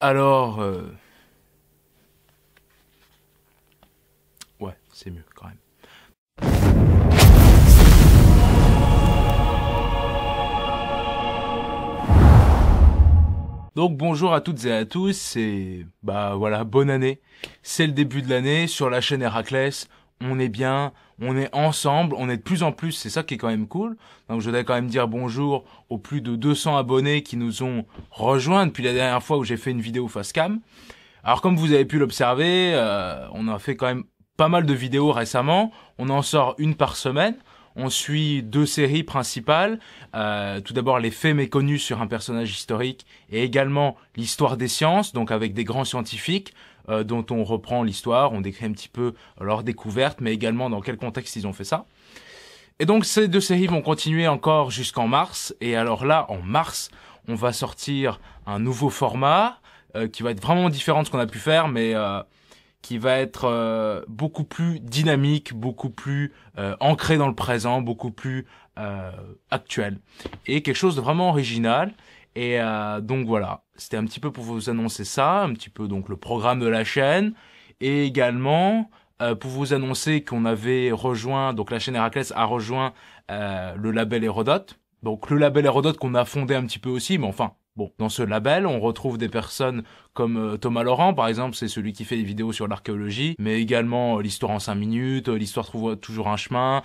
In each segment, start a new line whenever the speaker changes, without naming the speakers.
Alors... Euh, ouais, c'est mieux quand même. Donc bonjour à toutes et à tous et bah voilà, bonne année. C'est le début de l'année sur la chaîne Héraclès on est bien, on est ensemble, on est de plus en plus, c'est ça qui est quand même cool. Donc je voudrais quand même dire bonjour aux plus de 200 abonnés qui nous ont rejoints depuis la dernière fois où j'ai fait une vidéo face cam. Alors comme vous avez pu l'observer, euh, on a fait quand même pas mal de vidéos récemment, on en sort une par semaine. On suit deux séries principales, euh, tout d'abord les faits méconnus sur un personnage historique et également l'histoire des sciences, donc avec des grands scientifiques, euh, dont on reprend l'histoire, on décrit un petit peu euh, leur découverte, mais également dans quel contexte ils ont fait ça. Et donc ces deux séries vont continuer encore jusqu'en mars, et alors là, en mars, on va sortir un nouveau format euh, qui va être vraiment différent de ce qu'on a pu faire, mais qui va être beaucoup plus dynamique, beaucoup plus ancré dans le présent, beaucoup plus actuel, et quelque chose de vraiment original. Et euh, donc voilà, c'était un petit peu pour vous annoncer ça, un petit peu donc le programme de la chaîne, et également euh, pour vous annoncer qu'on avait rejoint, donc la chaîne Héraclès a rejoint euh, le label Hérodote. Donc le label Hérodote qu'on a fondé un petit peu aussi, mais enfin, bon, dans ce label, on retrouve des personnes comme Thomas Laurent, par exemple, c'est celui qui fait des vidéos sur l'archéologie, mais également l'histoire en 5 minutes, l'histoire trouve toujours un chemin,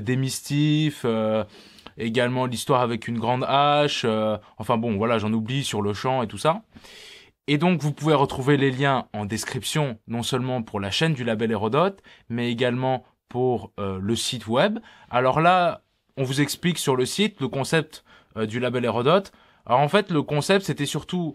des mystifs également l'histoire avec une grande hache, euh, enfin bon, voilà, j'en oublie sur le champ et tout ça. Et donc, vous pouvez retrouver les liens en description, non seulement pour la chaîne du label Hérodote, mais également pour euh, le site web. Alors là, on vous explique sur le site le concept euh, du label Hérodote. Alors en fait, le concept, c'était surtout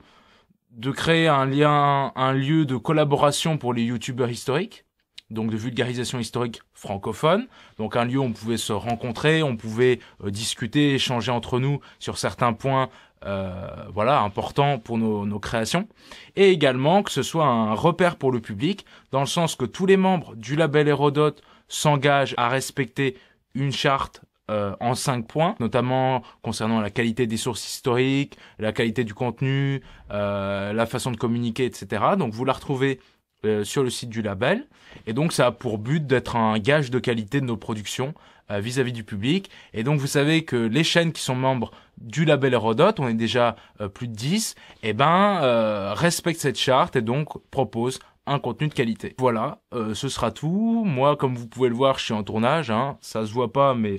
de créer un lien, un lieu de collaboration pour les youtubeurs historiques donc de vulgarisation historique francophone. Donc un lieu où on pouvait se rencontrer, on pouvait euh, discuter, échanger entre nous sur certains points euh, voilà importants pour nos, créations. Et également que ce soit un repère pour le public, dans le sens que tous les membres du label Hérodote s'engagent à respecter une charte euh, en cinq points, notamment concernant la qualité des sources historiques, la qualité du contenu, la façon de communiquer, etc. Donc vous la retrouvez euh, sur le site du label. Et donc ça a pour but d'être un gage de qualité de nos productions euh, vis-à-vis du public. Et donc vous savez que les chaînes qui sont membres du label Hérodote, on est déjà euh, plus de 10, et eh ben respectent cette charte et donc proposent un contenu de qualité. Voilà, ce sera tout. Moi, comme vous pouvez le voir, je suis en tournage. Hein. Ça se voit pas, mais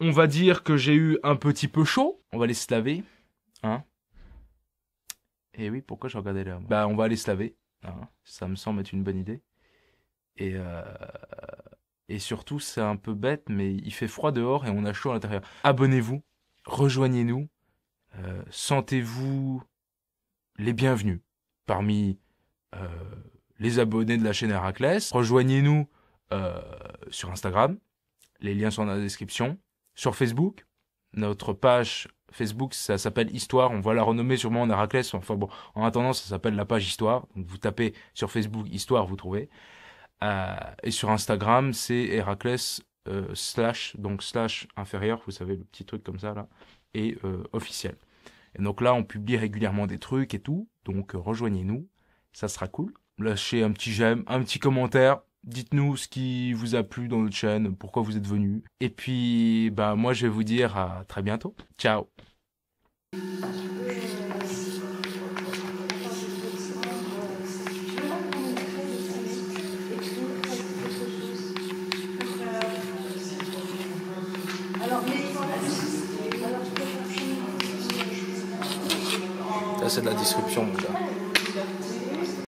on va dire que j'ai eu un petit peu chaud. On va aller se laver. Hein. Et eh oui, pourquoi je regardais là Bah, on va aller se laver. Hein. ça me semble être une bonne idée. Et, euh, et surtout, c'est un peu bête, mais il fait froid dehors et on a chaud à l'intérieur. Abonnez-vous, rejoignez-nous, euh, sentez-vous les bienvenus parmi euh, les abonnés de la chaîne Heracles. Rejoignez-nous sur Instagram, les liens sont dans la description, sur Facebook, notre page Facebook, ça s'appelle Histoire. On va la renommer sûrement en Héraclès. Enfin bon, en attendant, ça s'appelle la page Histoire. Donc vous tapez sur Facebook Histoire, vous trouvez. Euh, et sur Instagram, c'est Héraclès euh, slash, donc slash inférieur, vous savez, le petit truc comme ça là, et euh, officiel. Et donc là, on publie régulièrement des trucs et tout. Donc rejoignez-nous, ça sera cool. Lâchez un petit j'aime, un petit commentaire, Dites-nous ce qui vous a plu dans notre chaîne, pourquoi vous êtes venu. Et puis, bah, moi, je vais vous dire à très bientôt. Ciao c'est de la disruption mon gars.